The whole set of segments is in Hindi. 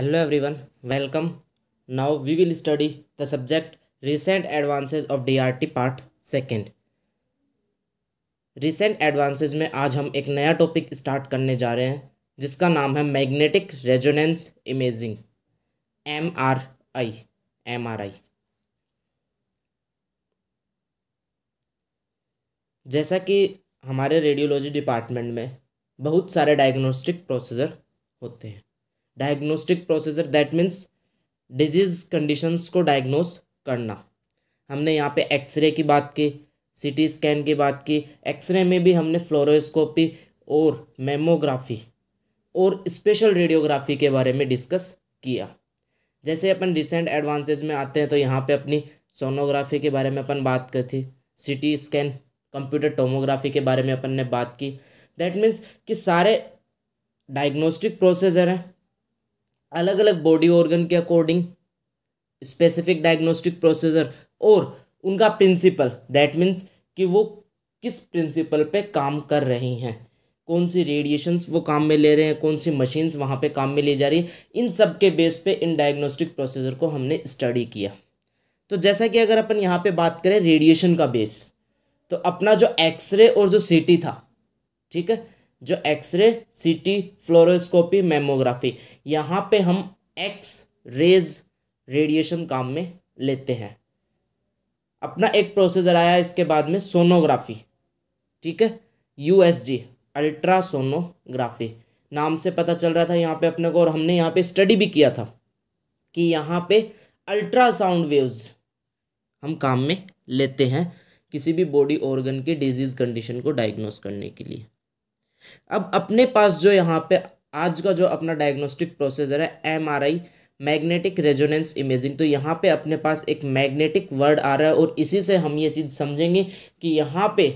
hello everyone welcome now we will study the subject recent advances of DRT part second recent advances में आज हम एक नया टॉपिक स्टार्ट करने जा रहे हैं जिसका नाम है magnetic resonance imaging M R I M R I जैसा कि हमारे रेडियोलॉजी डिपार्टमेंट में बहुत सारे डायग्नोस्टिक प्रोसीजर होते हैं diagnostic procedure that means disease conditions को डायग्नोस करना हमने यहाँ पे एक्सरे की बात की सीटी स्कैन की बात की एक्सरे में भी हमने फ्लोरोस्कोपी और मेमोग्राफी और स्पेशल रेडियोग्राफी के बारे में डिस्कस किया जैसे अपन रिसेंट एडवांसेज में आते हैं तो यहाँ पे अपनी सोनोग्राफी के बारे में अपन बात कर थी सीटी स्कैन कंप्यूटर टोमोग्राफी के बारे में अपन ने बात की दैट मीन्स कि सारे डायग्नोस्टिक प्रोसेजर हैं अलग अलग बॉडी ऑर्गन के अकॉर्डिंग स्पेसिफिक डायग्नोस्टिक प्रोसीजर और उनका प्रिंसिपल दैट मीन्स कि वो किस प्रिंसिपल पे काम कर रही हैं कौन सी रेडिएशंस वो काम में ले रहे हैं कौन सी मशीन्स वहाँ पे काम में ले जा रही हैं इन सब के बेस पे इन डायग्नोस्टिक प्रोसीजर को हमने स्टडी किया तो जैसा कि अगर अपन यहाँ पे बात करें रेडिएशन का बेस तो अपना जो एक्सरे और जो सीटी था ठीक है जो एक्सरे सीटी फ्लोरोस्कोपी मेमोग्राफी यहाँ पे हम एक्स रेज रेडिएशन काम में लेते हैं अपना एक प्रोसीजर आया इसके बाद में सोनोग्राफी ठीक है यू एस जी अल्ट्रासोनोग्राफी नाम से पता चल रहा था यहाँ पे अपने को और हमने यहाँ पे स्टडी भी किया था कि यहाँ पे अल्ट्रासाउंड वेव्स हम काम में लेते हैं किसी भी बॉडी ऑर्गन की डिजीज़ कंडीशन को डायग्नोस करने के लिए अब अपने पास जो यहाँ पे आज का जो अपना डायग्नोस्टिक प्रोसेसर है M R I magnetic resonance imaging तो यहाँ पे अपने पास एक मैग्नेटिक वर्ड आ रहा है और इसी से हम ये चीज़ समझेंगे कि यहाँ पे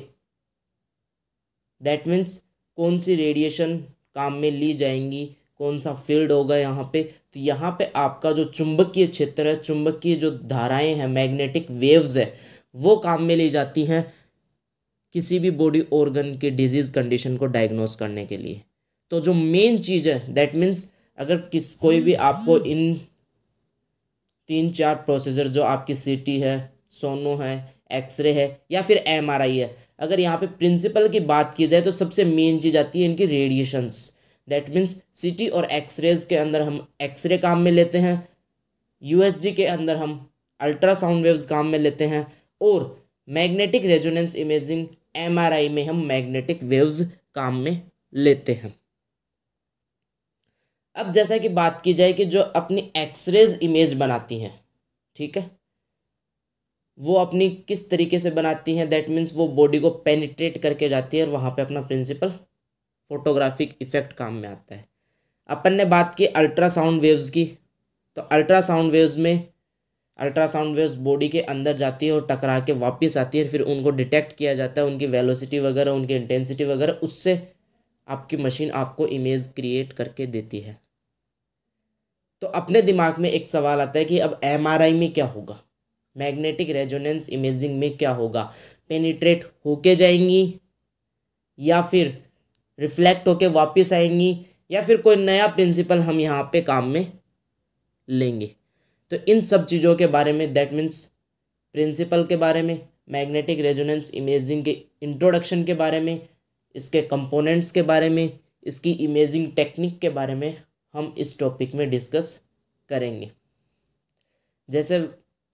दैट मीन्स कौन सी रेडिएशन काम में ली जाएंगी कौन सा फील्ड होगा यहाँ पे तो यहाँ पे आपका जो चुंबकीय क्षेत्र है चुंबकीय जो धाराएं हैं मैग्नेटिक वेव्स है वो काम में ली जाती हैं किसी भी बॉडी ऑर्गन के डिजीज़ कंडीशन को डायग्नोस करने के लिए तो जो मेन चीज़ है दैट मीन्स अगर किस कोई भी आपको इन तीन चार प्रोसीजर जो आपकी सीटी है सोनो है एक्सरे है या फिर एम आर आई है अगर यहाँ पे प्रिंसिपल की बात की जाए तो सबसे मेन चीज़ आती है इनकी रेडिएशंस दैट मीन्स सीटी और एक्सरेज के अंदर हम एक्सरे काम में लेते हैं जी के अंदर हम अल्ट्रासाउंड वेव्स काम में लेते हैं और मैग्नेटिक रेजोनेंस इमेजिंग एमआरआई में हम मैग्नेटिक वेव्स काम में लेते हैं अब जैसा कि बात की जाए कि जो अपनी एक्सरेज इमेज बनाती हैं ठीक है वो अपनी किस तरीके से बनाती हैं दैट मीन्स वो बॉडी को पेनिट्रेट करके जाती है और वहाँ पे अपना प्रिंसिपल फोटोग्राफिक इफेक्ट काम में आता है अपन ने बात की अल्ट्रासाउंड वेव्स की तो अल्ट्रासाउंड वेव्स में अल्ट्रासाउंड वेव्स बॉडी के अंदर जाती है और टकरा के वापस आती है फिर उनको डिटेक्ट किया जाता है उनकी वेलोसिटी वगैरह उनकी इंटेंसिटी वगैरह उससे आपकी मशीन आपको इमेज क्रिएट करके देती है तो अपने दिमाग में एक सवाल आता है कि अब एम में क्या होगा मैग्नेटिक रेजोनेंस इमेजिंग में क्या होगा पेनिट्रेट होके जाएंगी या फिर रिफ्लेक्ट होके वापस आएंगी या फिर कोई नया प्रिंसिपल हम यहाँ पे काम में लेंगे तो इन सब चीज़ों के बारे में दैट मीन्स प्रिंसिपल के बारे में मैग्नेटिक रेजोनेंस इमेजिंग के इंट्रोडक्शन के बारे में इसके कंपोनेंट्स के बारे में इसकी इमेजिंग टेक्निक के बारे में हम इस टॉपिक में डिस्कस करेंगे जैसे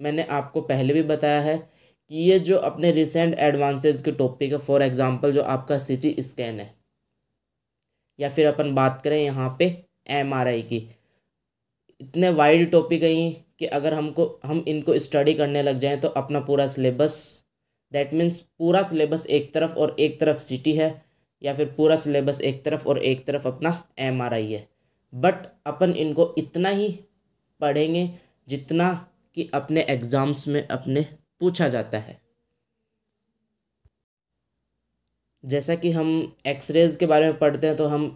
मैंने आपको पहले भी बताया है कि ये जो अपने रिसेंट एडवांसेस के टॉपिक है फॉर एग्जांपल जो आपका सी स्कैन है या फिर अपन बात करें यहाँ पे एम की इतने वाइड टॉपिक हैं कि अगर हमको हम इनको स्टडी करने लग जाएं तो अपना पूरा सिलेबस दैट मीन्स पूरा सिलेबस एक तरफ और एक तरफ सिटी है या फिर पूरा सिलेबस एक तरफ और एक तरफ अपना एम आर आई है बट अपन इनको इतना ही पढ़ेंगे जितना कि अपने एग्ज़ाम्स में अपने पूछा जाता है जैसा कि हम एक्सरेज़ के बारे में पढ़ते हैं तो हम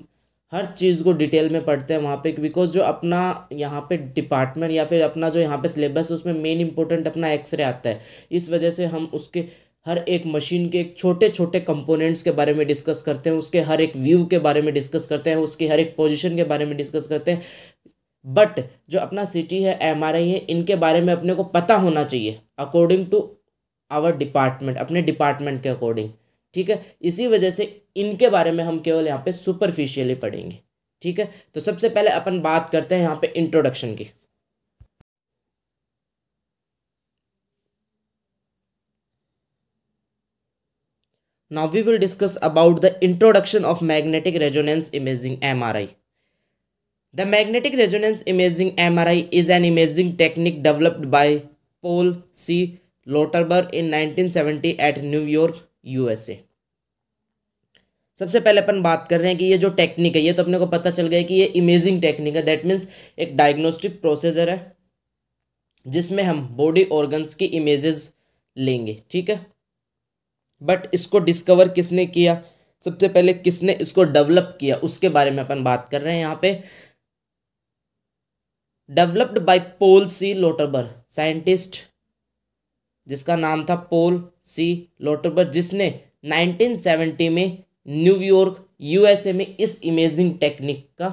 हर चीज़ को डिटेल में पढ़ते हैं वहाँ पे बिकॉज जो अपना यहाँ पे डिपार्टमेंट या फिर अपना जो यहाँ पे सिलेबस है उसमें मेन इंपॉर्टेंट अपना एक्सरे आता है इस वजह से हम उसके हर एक मशीन के छोटे छोटे कंपोनेंट्स के बारे में डिस्कस करते हैं उसके हर एक व्यू के बारे में डिस्कस करते हैं उसकी हर एक पोजिशन के बारे में डिस्कस करते हैं बट जो अपना सिटी है एम है इनके बारे में अपने को पता होना चाहिए अकॉर्डिंग टू आवर डिपार्टमेंट अपने डिपार्टमेंट के अकॉर्डिंग ठीक है इसी वजह से इनके बारे में हम केवल यहाँ पे सुपरफिशियली पढ़ेंगे ठीक है तो सबसे पहले अपन बात करते हैं यहाँ पे इंट्रोडक्शन की now we will discuss about the introduction of magnetic resonance imaging M R I the magnetic resonance imaging M R I is an imaging technique developed by Paul C Lauterbur in nineteen seventy eight New York USA सबसे पहले अपन बात कर रहे हैं कि ये जो टेक्निक है ये तो अपने को पता चल गया कि ये इमेजिंग टेक्निक है दैट मीन्स एक डायग्नोस्टिक प्रोसेजर है जिसमें हम बॉडी ऑर्गन्स की इमेजेस लेंगे ठीक है बट इसको डिस्कवर किसने किया सबसे पहले किसने इसको डेवलप किया उसके बारे में अपन बात कर रहे हैं यहाँ पे developed by Paul C Lauterbur scientist जिसका नाम था पोल सी लोटरबर जिसने 1970 में न्यूयॉर्क यूएसए में इस इमेजिंग टेक्निक का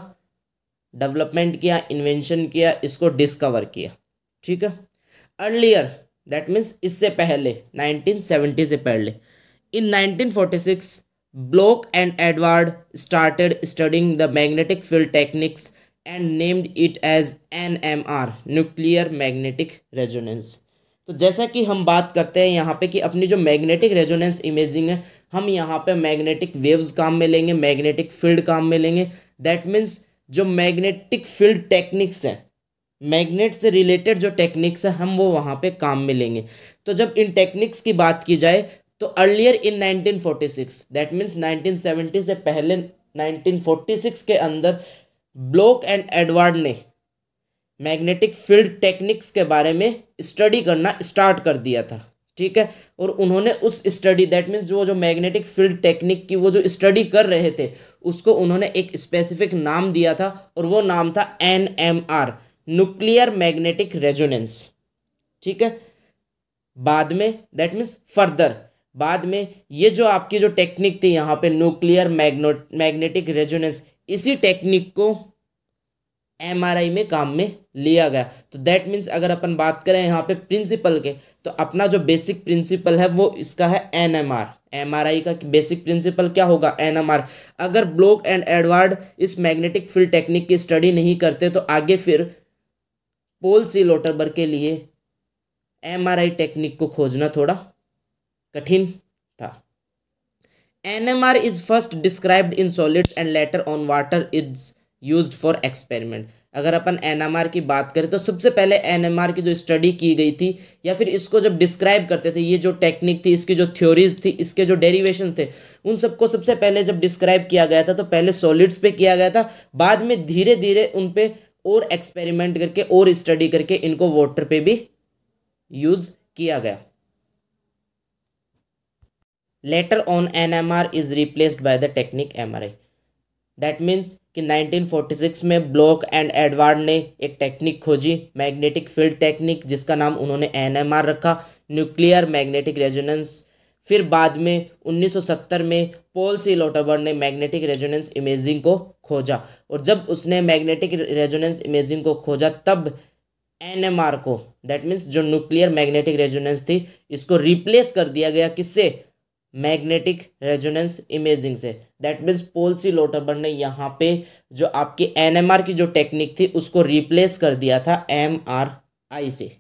डेवलपमेंट किया इन्वेंशन किया इसको डिस्कवर किया ठीक है अर्लियर दैट मीन्स इससे पहले 1970 से पहले in 1946 Bloch and Edward started studying the magnetic field techniques and named it as N M R nuclear magnetic resonance तो जैसा कि हम बात करते हैं यहाँ पे कि अपनी जो मैग्नेटिक रेजोनेंस इमेजिंग है हम यहाँ पे मैग्नेटिक वेव्स काम में लेंगे मैग्नेटिक फील्ड काम में लेंगे दैट मीन्स जो मैग्नेटिक फील्ड टेक्निक्स हैं मैग्नेट से रिलेटेड जो टेक्निक्स हैं हम वो वहाँ पे काम में लेंगे तो जब इन टेक्निक्स की बात की जाए तो earlier in nineteen that means nineteen से पहले नाइनटीन के अंदर ब्लॉक एंड एडवर्ड ने मैग्नेटिक फील्ड टेक्निक्स के बारे में स्टडी करना स्टार्ट कर दिया था ठीक है और उन्होंने उस स्टडी दैट मीन्स वो जो मैग्नेटिक फील्ड टेक्निक की वो जो स्टडी कर रहे थे उसको उन्होंने एक स्पेसिफिक नाम दिया था और वो नाम था N M R nuclear magnetic resonance ठीक है बाद में दैट मीन्स फर्दर बाद में ये जो आपकी जो टेक्निक थी यहाँ पे न्यूक्लियर मैग्नो मैग्नेटिक रेजोनेंस इसी टेक्निक को एमआरआई में काम में लिया गया तो दैट मीन्स अगर अपन बात करें यहाँ पे प्रिंसिपल के तो अपना जो बेसिक प्रिंसिपल है वो इसका है N M R M R I का बेसिक प्रिंसिपल क्या होगा एन एम आर अगर ब्लॉक एंड एडवर्ड इस मैग्नेटिक फील्ड टेक्निक की स्टडी नहीं करते तो आगे फिर पोल सी लोटरबर के लिए एम आर आई टेक्निक को खोजना थोड़ा कठिन था N M R is first described in solids and later on water is use for experiment अगर अपन एन की बात करें तो सबसे पहले एन की जो स्टडी की गई थी या फिर इसको जब डिस्क्राइब करते थे ये जो टेक्निक थी इसकी जो थ्योरीज थी इसके जो डेरिवेशन थे उन सबको सबसे पहले जब डिस्क्राइब किया गया था तो पहले सॉलिड्स पे किया गया था बाद में धीरे धीरे उन पर और एक्सपेरिमेंट करके और स्टडी करके इनको वाटर पे भी यूज़ किया गया later on N M R is replaced by the technique M R I that means कि 1946 में ब्लॉक एंड एडवर्ड ने एक टेक्निक खोजी मैग्नेटिक फील्ड टेक्निक जिसका नाम उन्होंने एन रखा न्यूक्लियर मैग्नेटिक रेजोनेंस फिर बाद में 1970 में पोल सी लोटोबर ने मैग्नेटिक रेजोनेंस इमेजिंग को खोजा और जब उसने मैग्नेटिक रेजोनेंस इमेजिंग को खोजा तब एन को दैट मीन्स जो न्यूक्लियर मैग्नेटिक रेजोनेंस थी इसको रिप्लेस कर दिया गया किससे मैग्नेटिक रेजोनेंस इमेजिंग से दैट मीन्स पोलसी लोटरबर ने यहाँ पे जो आपकी एनएमआर की जो टेक्निक थी उसको रिप्लेस कर दिया था एमआरआई से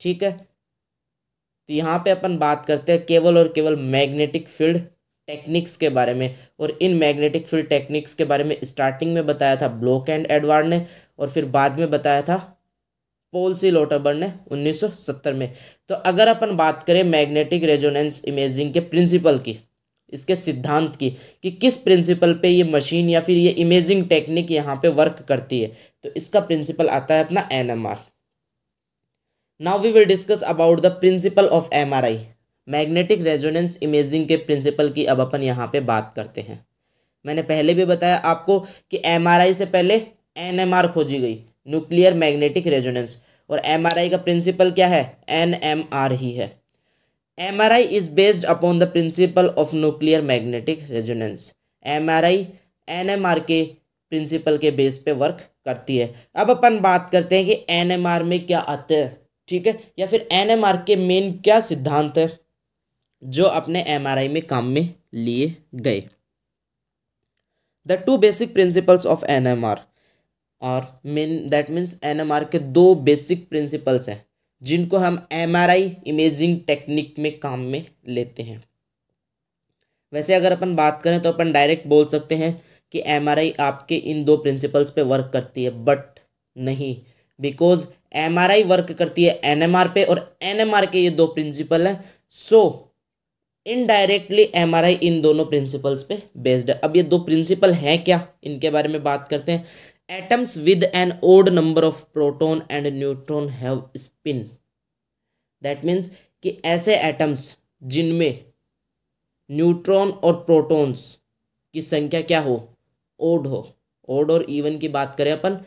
ठीक है तो यहाँ पे अपन बात करते हैं केवल और केवल मैग्नेटिक फील्ड टेक्निक्स के बारे में और इन मैग्नेटिक फील्ड टेक्निक्स के बारे में स्टार्टिंग में बताया था ब्लॉक एंड एडवार्ड ने और फिर बाद में बताया था पोल सी लोटाबर्न ने 1970 में तो अगर अपन बात करें मैग्नेटिक रेजोनेंस इमेजिंग के प्रिंसिपल की इसके सिद्धांत की कि किस प्रिंसिपल पे ये मशीन या फिर ये इमेजिंग टेक्निक यहाँ पे वर्क करती है तो इसका प्रिंसिपल आता है अपना N M R now we will discuss about the principle of M R I magnetic resonance imaging के प्रिंसिपल की अब अपन यहाँ पे बात करते हैं मैंने पहले भी बताया आपको कि एम आर आई से पहले एन एम आर खोजी गई न्यूक्लियर मैग्नेटिक रेजोनेंस और एम का प्रिंसिपल क्या है एन एम आर ही है M R I is based upon the principle of nuclear magnetic resonance M R I N M R के प्रिंसिपल के बेस पे वर्क करती है अब अपन बात करते हैं कि एन एम आर में क्या आते हैं ठीक है या फिर एन एम आर के मेन क्या सिद्धांत है जो अपने एम आर आई में काम में लिए गए the two basic principles of N M R और मीन दैट मीन्स एन के दो बेसिक प्रिंसिपल्स हैं जिनको हम एम इमेजिंग टेक्निक में काम में लेते हैं वैसे अगर अपन बात करें तो अपन डायरेक्ट बोल सकते हैं कि एम आपके इन दो प्रिंसिपल्स पे वर्क करती है बट नहीं बिकॉज एम वर्क करती है एन पे और एन के ये दो प्रिंसिपल हैं सो इनडायरेक्टली एम इन दोनों प्रिंसिपल्स पे बेस्ड है अब ये दो प्रिंसिपल हैं क्या इनके बारे में बात करते हैं atoms with an odd number of proton and neutron have spin that means कि ऐसे एटम्स जिनमें न्यूट्रॉन और प्रोटॉन्स की संख्या क्या हो ओड हो ओड और इवन की बात करें अपन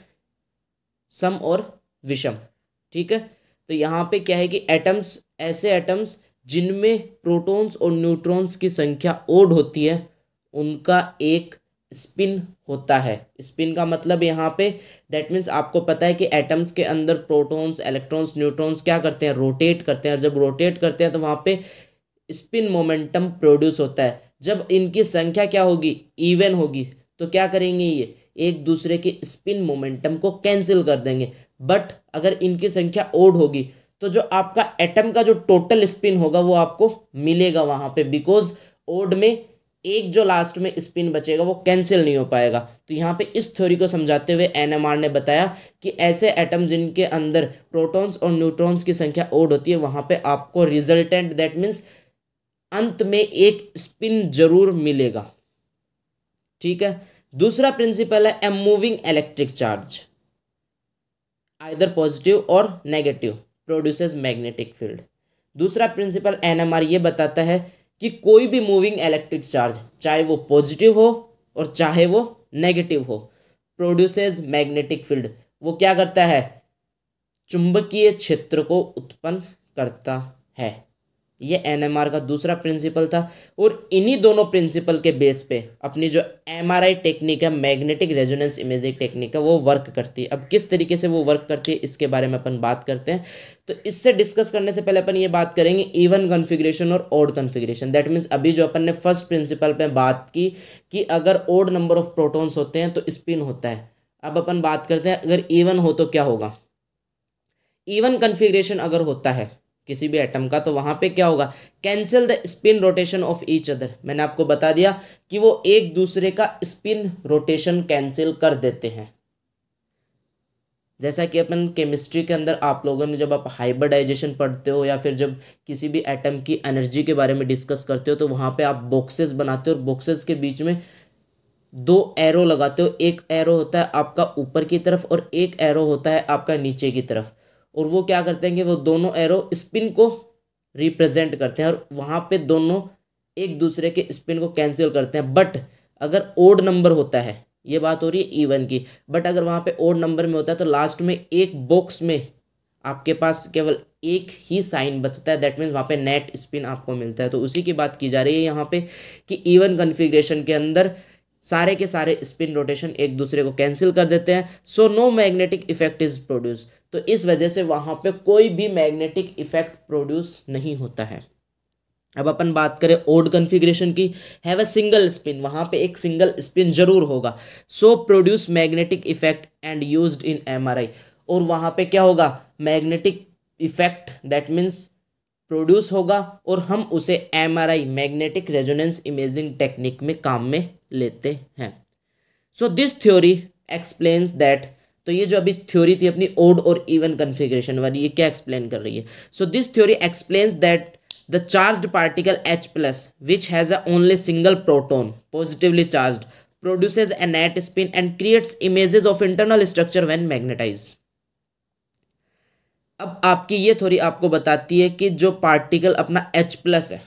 सम और विषम ठीक है तो यहाँ पे क्या है कि एटम्स ऐसे एटम्स जिनमें प्रोटॉन्स और न्यूट्रॉन्स की संख्या ओड होती है उनका एक स्पिन होता है स्पिन का मतलब यहाँ पे दैट मीन्स आपको पता है कि एटम्स के अंदर प्रोटॉन्स इलेक्ट्रॉन्स न्यूट्रॉन्स क्या करते हैं रोटेट करते हैं और जब रोटेट करते हैं तो वहाँ पे स्पिन मोमेंटम प्रोड्यूस होता है जब इनकी संख्या क्या होगी इवन होगी तो क्या करेंगे ये एक दूसरे के स्पिन मोमेंटम को कैंसिल कर देंगे बट अगर इनकी संख्या ओड होगी तो जो आपका एटम का जो टोटल स्पिन होगा वो आपको मिलेगा वहाँ पे बिकॉज ओड में एक जो लास्ट में स्पिन बचेगा वो कैंसिल नहीं हो पाएगा तो यहाँ पे इस थ्योरी को समझाते हुए एनएमआर ने बताया कि ऐसे एटम जिनके अंदर प्रोटॉन्स और न्यूट्रॉन्स की संख्या ओड होती है वहाँ पे आपको रिजल्टेंट दैट मीन्स अंत में एक स्पिन जरूर मिलेगा ठीक है दूसरा प्रिंसिपल है a moving electric charge either positive और नेगेटिव प्रोड्यूसेस मैग्नेटिक फील्ड दूसरा प्रिंसिपल एनएमआर ये बताता है कि कोई भी मूविंग इलेक्ट्रिक चार्ज चाहे वो पॉजिटिव हो और चाहे वो नेगेटिव हो प्रोड्यूसेस मैग्नेटिक फील्ड वो क्या करता है चुंबकीय क्षेत्र को उत्पन्न करता है ये एन का दूसरा प्रिंसिपल था और इन्हीं दोनों प्रिंसिपल के बेस पे अपनी जो आई टेक्निक है मैग्नेटिक रेजोनेंस इमेजिंग टेक्निक है वो वर्क करती है अब किस तरीके से वो वर्क करती है इसके बारे में अपन बात करते हैं तो इससे डिस्कस करने से पहले अपन ये बात करेंगे इवन कन्फिग्रेशन और ओड कन्फिग्रेशन दैट मीन्स अभी जो अपन ने फर्स्ट प्रिंसिपल पर बात की कि अगर ओड नंबर ऑफ प्रोटोन्स होते हैं तो स्पिन होता है अब अपन बात करते हैं अगर इवन हो तो क्या होगा इवन कन्फिग्रेशन अगर होता है किसी भी एटम का तो वहाँ पे क्या होगा cancel the spin rotation of each other मैंने आपको बता दिया कि वो एक दूसरे का स्पिन रोटेशन कैंसिल कर देते हैं जैसा कि अपन केमिस्ट्री के अंदर आप लोगों ने जब आप हाइब्रिडाइजेशन पढ़ते हो या फिर जब किसी भी एटम की एनर्जी के बारे में डिस्कस करते हो तो वहाँ पे आप बॉक्सेस बनाते हो और बॉक्सेस के बीच में दो एरो लगाते हो एक एरो होता है आपका ऊपर की तरफ और एक एरो होता है आपका नीचे की तरफ और वो क्या करते हैं कि वो दोनों एरो स्पिन को रिप्रेजेंट करते हैं और वहाँ पे दोनों एक दूसरे के स्पिन को कैंसिल करते हैं बट अगर ओड नंबर होता है ये बात हो रही है ईवन की बट अगर वहाँ पे ओड नंबर में होता है तो लास्ट में एक बॉक्स में आपके पास केवल एक ही साइन बचता है दैट मीन्स वहाँ पे नेट स्पिन आपको मिलता है तो उसी की बात की जा रही है यहाँ पे कि इवन कन्फिग्रेशन के अंदर सारे के सारे स्पिन रोटेशन एक दूसरे को कैंसिल कर देते हैं so no magnetic effect is produce तो इस वजह से वहाँ पे कोई भी मैग्नेटिक इफेक्ट प्रोड्यूस नहीं होता है अब अपन बात करें ओड कन्फिग्रेशन की हैव अ सिंगल स्पिन वहाँ पे एक सिंगल स्पिन जरूर होगा so produce magnetic effect and use in M और वहाँ पे क्या होगा magnetic effect that means produce होगा और हम उसे MRI magnetic resonance imaging technique में काम में लेते हैं so this theory explains that तो ये जो अभी थ्योरी थी अपनी ओड और इवन कन्फिग्रेशन वाली ये क्या एक्सप्लेन कर रही है so this theory explains that the charged particle H plus which has a only single proton positively charge produces a net spin and creates images of internal structure when magnetize अब आपकी ये थ्योरी आपको बताती है कि जो पार्टिकल अपना एच प्लस है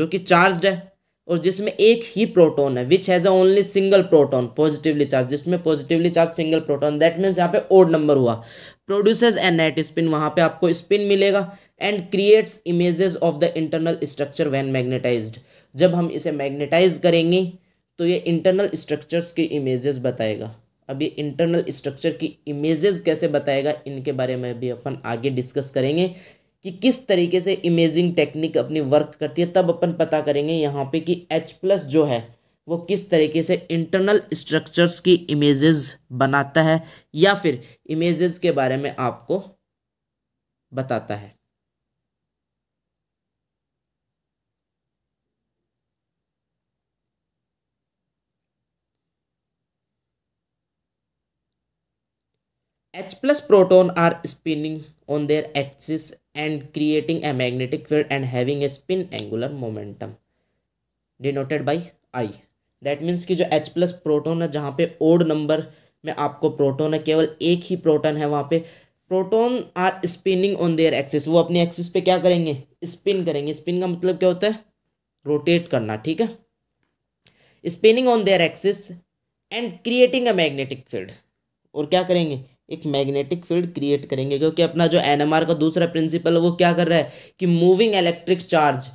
जो कि चार्ज्ड है और जिसमें एक ही प्रोटॉन है which has only single proton positively charge जिसमें positively charge single proton that means यहाँ पे ओड नंबर हुआ प्रोड्यूसेस ए नेट स्पिन वहाँ पे आपको स्पिन मिलेगा and creates images of the internal structure when magnetized जब हम इसे मैग्नेटाइज करेंगे तो ये इंटरनल स्ट्रक्चर्स की इमेजेस बताएगा अब ये इंटरनल स्ट्रक्चर की इमेजेस कैसे बताएगा इनके बारे में भी अपन आगे डिस्कस करेंगे कि किस तरीके से इमेजिंग टेक्निक अपनी वर्क करती है तब अपन पता करेंगे यहाँ पे कि एच प्लस जो है वो किस तरीके से इंटरनल स्ट्रक्चर्स की इमेजेस बनाता है या फिर इमेजेस के बारे में आपको बताता है H plus proton are spinning on their axis and creating a magnetic field and having a spin angular momentum denoted by i that means कि जो H प्लस प्रोटोन है जहाँ पे ओड नंबर में आपको प्रोटोन है केवल एक ही प्रोटोन है वहाँ पे proton are spinning on their axis वो अपने एक्सिस पे क्या करेंगे स्पिन करेंगे स्पिन का मतलब क्या होता है रोटेट करना ठीक है spinning on their axis and creating a magnetic field और क्या करेंगे एक मैग्नेटिक फील्ड क्रिएट करेंगे क्योंकि अपना जो एन का दूसरा प्रिंसिपल है वो क्या कर रहा है कि मूविंग इलेक्ट्रिक चार्ज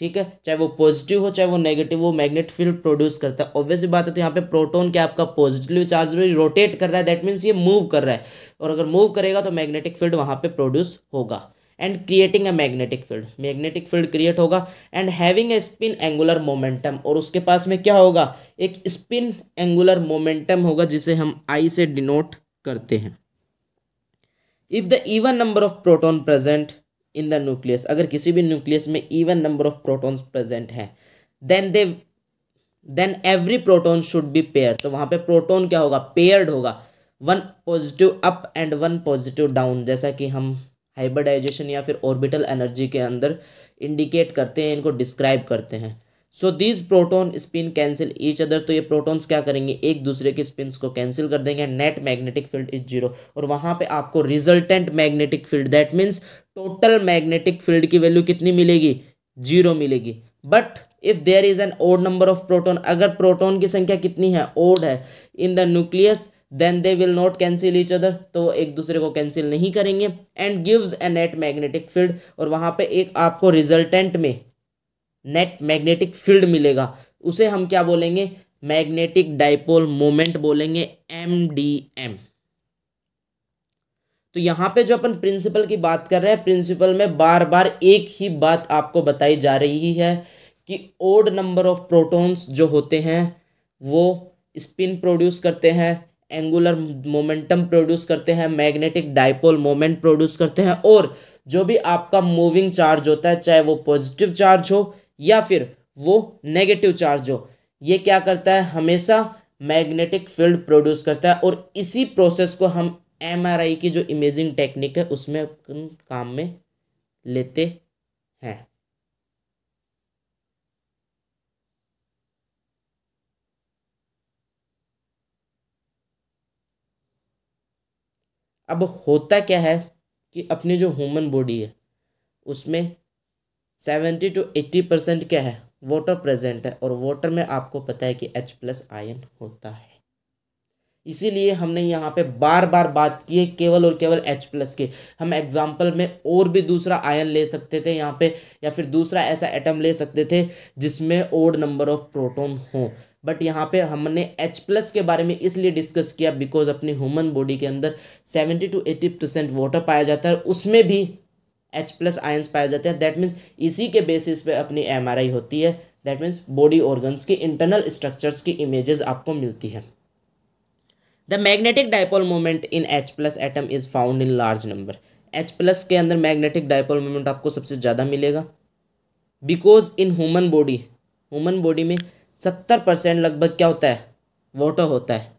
ठीक है चाहे वो पॉजिटिव हो चाहे वो नेगेटिव वो मैग्नेट फील्ड प्रोड्यूस करता है ऑब्वियसली बात है तो यहाँ पे प्रोटॉन क्या आपका पॉजिटिव चार्ज रोटेट कर रहा है दैट मीन्स ये मूव कर रहा है और अगर मूव करेगा तो मैग्नेटिक फील्ड वहाँ पे प्रोड्यूस होगा and creating a magnetic field magnetic field create होगा and having a spin angular momentum और उसके पास में क्या होगा एक स्पिन एंगुलर मोमेंटम होगा जिसे हम आई से डिनोट करते हैं if the even number of proton present in the nucleus अगर किसी भी न्यूक्लियस में even number of proton present हैं then they then every proton should be pair तो वहां पे प्रोटोन क्या होगा पेयर्ड होगा one positive up and one positive down जैसा कि हम हाइब्रिडाइजेशन या फिर ऑर्बिटल एनर्जी के अंदर इंडिकेट करते हैं इनको डिस्क्राइब करते हैं so these proton spin cancel each other तो ये प्रोटॉन्स क्या करेंगे एक दूसरे के स्पिन को कैंसिल कर देंगे net magnetic field is zero और वहाँ पे आपको resultant magnetic field that means total magnetic field की वैल्यू कितनी मिलेगी जीरो मिलेगी but if there is an odd number of proton अगर प्रोटोन की संख्या कितनी है ओड है in the nucleus then they will not cancel each other तो एक दूसरे को कैंसिल नहीं करेंगे and gives a net magnetic field और वहाँ पे एक आपको रिजल्टेंट में नेट मैग्नेटिक फील्ड मिलेगा उसे हम क्या बोलेंगे मैग्नेटिक डाइपोल मोमेंट बोलेंगे एम डी एम तो यहां पे जो अपन प्रिंसिपल की बात कर रहे हैं प्रिंसिपल में बार बार एक ही बात आपको बताई जा रही है कि ओड नंबर ऑफ प्रोटॉन्स जो होते हैं वो स्पिन प्रोड्यूस करते हैं एंगुलर मोमेंटम प्रोड्यूस करते हैं मैग्नेटिक डाइपोल मोमेंट प्रोड्यूस करते हैं और जो भी आपका मूविंग चार्ज होता है चाहे वो पॉजिटिव चार्ज हो या फिर वो नेगेटिव चार्ज हो ये क्या करता है हमेशा मैग्नेटिक फील्ड प्रोड्यूस करता है और इसी प्रोसेस को हम एम की जो इमेजिंग टेक्निक है उसमें काम में लेते हैं अब होता क्या है कि अपनी जो ह्यूमन बॉडी है उसमें सेवेंटी टू एट्टी परसेंट क्या है वाटर प्रेजेंट है और वाटर में आपको पता है कि एच प्लस आयन होता है इसीलिए हमने यहाँ पे बार बार बात की है केवल और केवल H प्लस के हम एग्जाम्पल में और भी दूसरा आयन ले सकते थे यहाँ पे या फिर दूसरा ऐसा एटम ले सकते थे जिसमें ओड नंबर ऑफ प्रोटोन हो बट यहाँ पे हमने एच प्लस के बारे में इसलिए डिस्कस किया बिकॉज अपनी ह्यूमन बॉडी के अंदर seventy two eighty percent water पाया जाता है उसमें भी एच प्लस आयन्स पाए जाते हैं दैट मीन्स इसी के बेसिस पे अपनी एम होती है दैट मीन्स बॉडी ऑर्गन्स की इंटरनल स्ट्रक्चर्स की इमेजेस आपको मिलती है the magnetic dipole moment in H plus atom is found in large number H plus के अंदर मैग्नेटिक डायपोल मोमेंट आपको सबसे ज़्यादा मिलेगा because in human body human body में सत्तर परसेंट लगभग क्या होता है वाटर होता है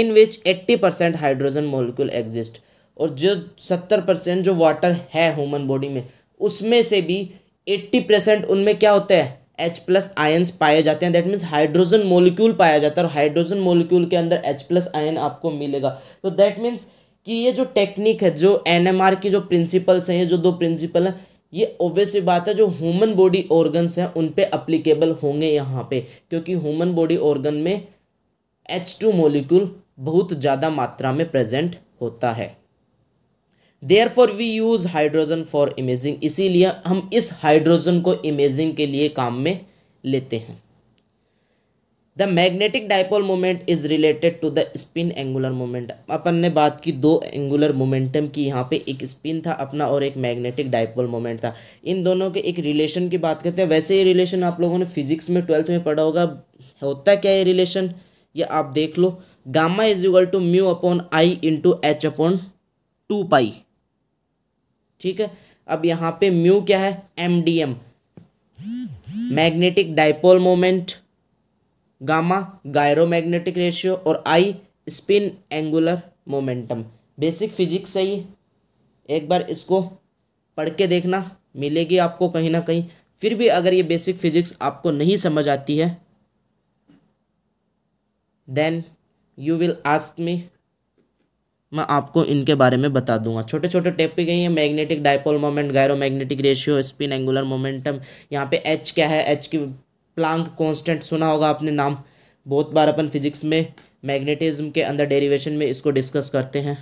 in which eighty percent hydrogen molecule exist और जो सत्तर परसेंट जो वाटर है ह्यूमन बॉडी में उसमें से भी एट्टी परसेंट उनमें क्या होता है एच प्लस आयन्स पाए जाते हैं दैट मीन्स हाइड्रोजन मोलिक्यूल पाया जाता है और हाइड्रोजन मोलिक्यूल के अंदर एच प्लस आयन आपको मिलेगा तो दैट मीन्स कि ये जो टेक्निक है जो एन एम आर की जो प्रिंसिपल्स हैं ये जो दो प्रिंसिपल हैं ये ऑब्वियस बात है जो ह्यूमन बॉडी ऑर्गन्स हैं उन पर अप्लीकेबल होंगे यहाँ पे क्योंकि ह्यूमन बॉडी ऑर्गन में एच टू मोलिक्यूल बहुत ज़्यादा मात्रा में प्रेजेंट होता है therefore we use hydrogen for imaging इसीलिए हम इस हाइड्रोजन को इमेजिंग के लिए काम में लेते हैं the magnetic dipole moment is related to the spin angular moment अपन ने बात की दो एंगुलर मोमेंटम की यहाँ पे एक स्पिन था अपना और एक मैग्नेटिक डाइपोल मोमेंट था इन दोनों के एक रिलेशन की बात करते हैं वैसे ये रिलेशन आप लोगों ने फिजिक्स में ट्वेल्थ में पढ़ा होगा होता क्या ये रिलेशन ये आप देख लो gamma is equal to mu upon I into H upon two pi ठीक है अब यहाँ पे म्यू क्या है M D M magnetic dipole moment gamma gyromagnetic ratio और I spin angular momentum basic physics है ये एक बार इसको पढ़ के देखना मिलेगी आपको कहीं ना कहीं फिर भी अगर ये बेसिक फिजिक्स आपको नहीं समझ आती है then you will ask me मैं आपको इनके बारे में बता दूंगा छोटे छोटे टेप पे गई है magnetic dipole moment gyromagnetic ratio spin angular momentum यहाँ पे एच क्या है एच की प्लांक कांस्टेंट सुना होगा आपने नाम बहुत बार अपन फिजिक्स में मैग्नेटिज्म के अंदर डेरिवेशन में इसको डिस्कस करते हैं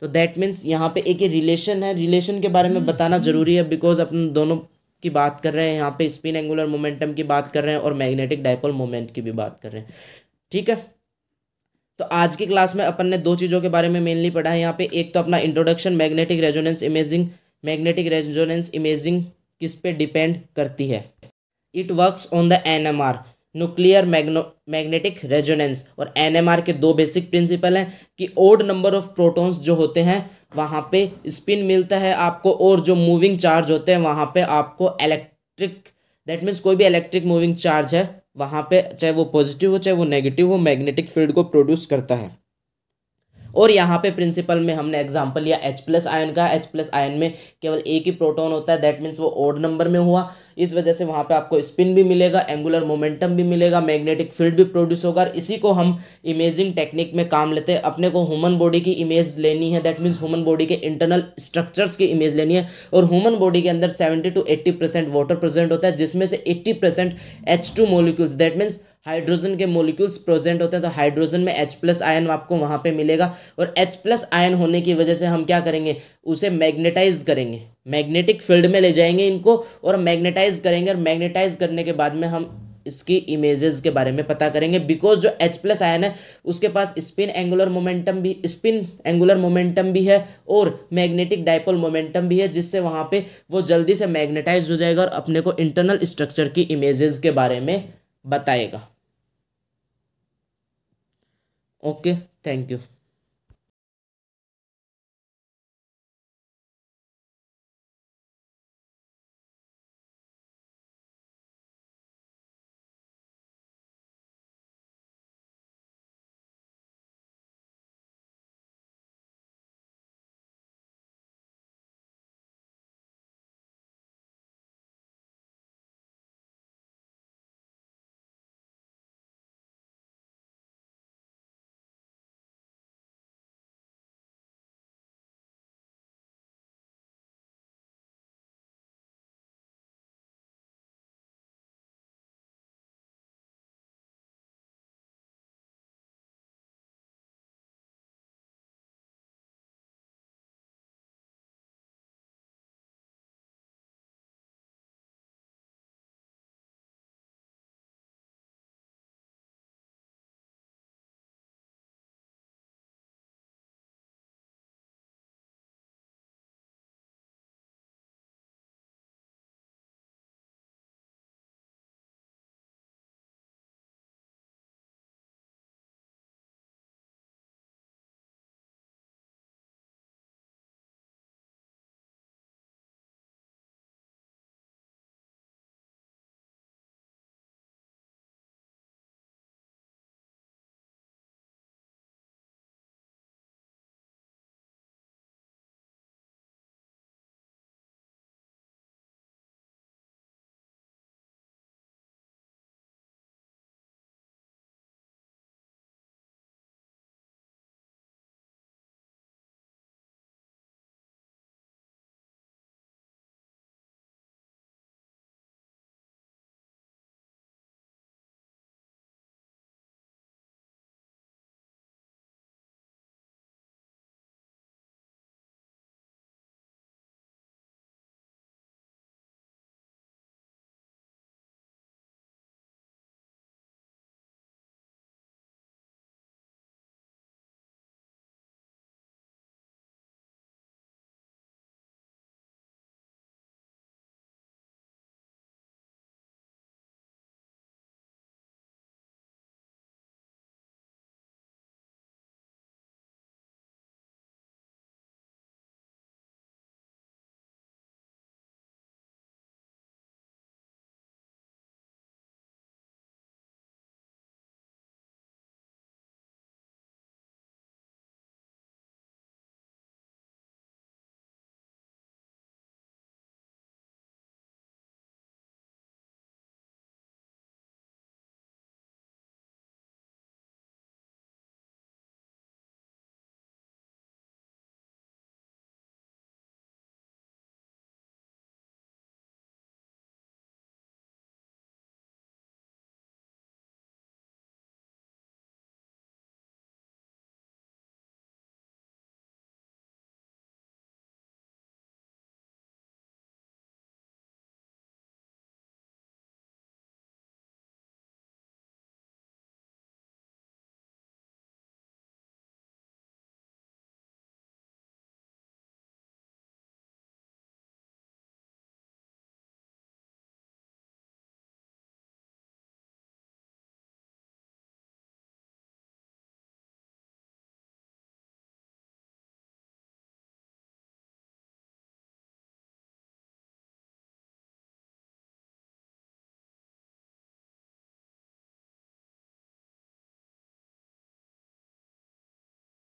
तो दैट मीन्स यहाँ पे एक ही रिलेशन है रिलेशन के बारे में बताना ज़रूरी है बिकॉज अपन दोनों की बात कर रहे हैं यहाँ पे स्पिन एंगुलर मोमेंटम की बात कर रहे हैं और मैग्नेटिक डायपोल मोमेंट की भी बात कर रहे हैं ठीक है तो आज की क्लास में अपन ने दो चीज़ों के बारे में मेनली पढ़ा है यहाँ पे एक तो अपना introduction magnetic resonance imaging magnetic resonance imaging किस पे डिपेंड करती है it works on the NMR nuclear magno magnetic resonance और एनएमआर के दो बेसिक प्रिंसिपल हैं कि ओड नंबर ऑफ प्रोटोन्स जो होते हैं वहाँ पे स्पिन मिलता है आपको और जो मूविंग चार्ज होते हैं वहाँ पे आपको इलेक्ट्रिक दैट मीन्स कोई भी इलेक्ट्रिक मूविंग चार्ज है वहाँ पे चाहे वो पॉजिटिव हो चाहे वो नेगेटिव हो मैग्नेटिक फील्ड को प्रोड्यूस करता है और यहाँ पे प्रिंसिपल में हमने एग्जाम्पल लिया एच प्लस आयन का एच प्लस आयन में केवल एक ही प्रोटॉन होता है दैट मीन्स वो ओड नंबर में हुआ इस वजह से वहाँ पे आपको स्पिन भी मिलेगा एंगुलर मोमेंटम भी मिलेगा मैग्नेटिक फील्ड भी प्रोड्यूस होगा और इसी को हम इमेजिंग टेक्निक में काम लेते हैं अपने को ह्यूमन बॉडी की इमेज लेनी है दैट मीन्स ह्यूमन बॉडी के इंटरनल स्ट्रक्चर्स की इमेज लेनी है और ह्यूमन बॉडी के अंदर seventy two eighty percent water present होता है जिसमें से eighty percent H two molecules that means hydrogen के मोलिक्यूल्स प्रेजेंट होते हैं तो हाइड्रोजन में एच प्लस आयन आपको वहाँ पे मिलेगा और एच प्लस आयन होने की वजह से हम क्या करेंगे उसे मैग्नेटाइज करेंगे मैग्नेटिक फील्ड में ले जाएंगे इनको और मैग्नेटाइज करेंगे और मैग्नेटाइज करने के बाद में हम इसकी इमेजेस के बारे में पता करेंगे बिकॉज जो एच प्लस आयन है उसके पास स्पिन एंगुलर मोमेंटम भी स्पिन एंगुलर मोमेंटम भी है और मैग्नेटिक डाइपोल मोमेंटम भी है जिससे वहाँ पे वो जल्दी से मैग्नेटाइज हो जाएगा और अपने को इंटरनल स्ट्रक्चर की इमेजेस के बारे में बताएगा ओके थैंक यू